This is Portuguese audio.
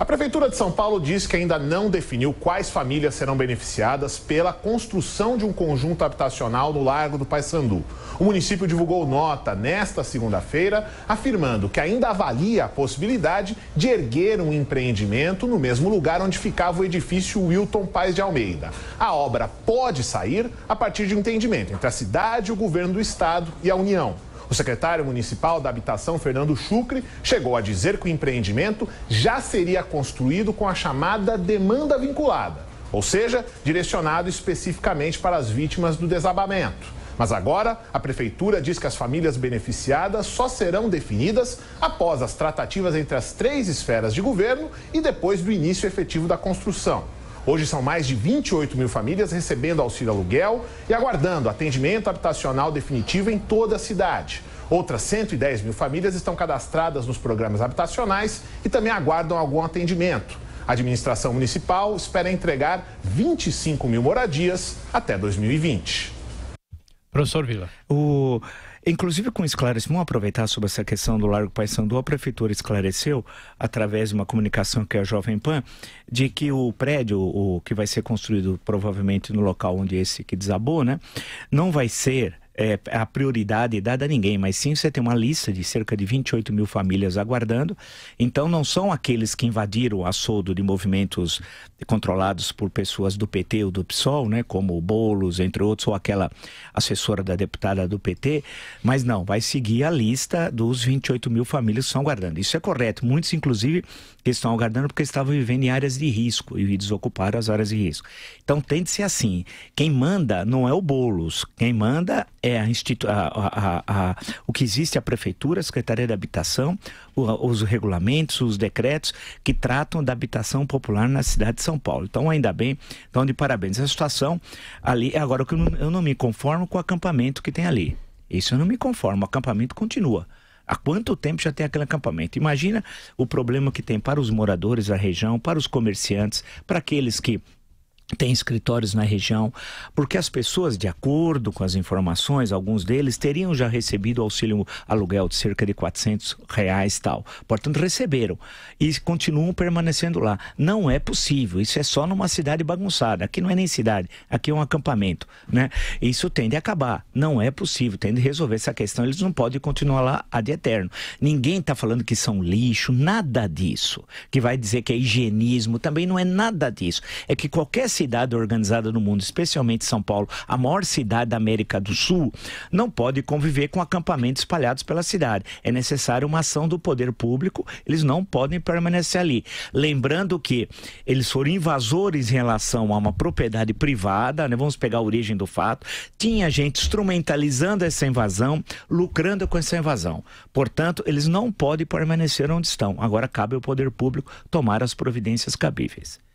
A Prefeitura de São Paulo diz que ainda não definiu quais famílias serão beneficiadas pela construção de um conjunto habitacional no Largo do Paissandu. O município divulgou nota nesta segunda-feira, afirmando que ainda avalia a possibilidade de erguer um empreendimento no mesmo lugar onde ficava o edifício Wilton Paz de Almeida. A obra pode sair a partir de um entendimento entre a cidade, o governo do estado e a União. O secretário municipal da Habitação, Fernando Chucre, chegou a dizer que o empreendimento já seria construído com a chamada demanda vinculada, ou seja, direcionado especificamente para as vítimas do desabamento. Mas agora, a prefeitura diz que as famílias beneficiadas só serão definidas após as tratativas entre as três esferas de governo e depois do início efetivo da construção. Hoje são mais de 28 mil famílias recebendo auxílio aluguel e aguardando atendimento habitacional definitivo em toda a cidade. Outras 110 mil famílias estão cadastradas nos programas habitacionais e também aguardam algum atendimento. A administração municipal espera entregar 25 mil moradias até 2020. Professor Vila. O, inclusive, com esclarecimento, vamos aproveitar sobre essa questão do Largo Paissandu, a Prefeitura esclareceu, através de uma comunicação que é a Jovem Pan, de que o prédio o, que vai ser construído provavelmente no local onde esse que desabou, né, não vai ser é, a prioridade é dada a ninguém, mas sim você tem uma lista de cerca de 28 mil famílias aguardando. Então, não são aqueles que invadiram o assodo de movimentos controlados por pessoas do PT ou do PSOL, né, como o Boulos, entre outros, ou aquela assessora da deputada do PT, mas não, vai seguir a lista dos 28 mil famílias que estão aguardando. Isso é correto. Muitos, inclusive, que estão aguardando porque estavam vivendo em áreas de risco e desocuparam as áreas de risco. Então, tem de ser assim. Quem manda não é o Boulos, quem manda é é a institu a, a, a, o que existe é a prefeitura, a Secretaria da Habitação, o, os regulamentos, os decretos que tratam da habitação popular na cidade de São Paulo. Então, ainda bem, então de parabéns. Essa situação ali, é agora eu eu não me conformo com o acampamento que tem ali. Isso eu não me conformo, o acampamento continua. Há quanto tempo já tem aquele acampamento? Imagina o problema que tem para os moradores da região, para os comerciantes, para aqueles que tem escritórios na região, porque as pessoas, de acordo com as informações, alguns deles teriam já recebido auxílio aluguel de cerca de 400 reais tal. Portanto, receberam e continuam permanecendo lá. Não é possível, isso é só numa cidade bagunçada. Aqui não é nem cidade, aqui é um acampamento, né? Isso tem de acabar, não é possível, tem de resolver essa questão. Eles não podem continuar lá ad eterno. Ninguém está falando que são lixo, nada disso. Que vai dizer que é higienismo, também não é nada disso. É que qualquer cidade organizada no mundo, especialmente São Paulo, a maior cidade da América do Sul, não pode conviver com acampamentos espalhados pela cidade. É necessária uma ação do poder público, eles não podem permanecer ali. Lembrando que eles foram invasores em relação a uma propriedade privada, né? vamos pegar a origem do fato, tinha gente instrumentalizando essa invasão, lucrando com essa invasão. Portanto, eles não podem permanecer onde estão. Agora cabe ao poder público tomar as providências cabíveis.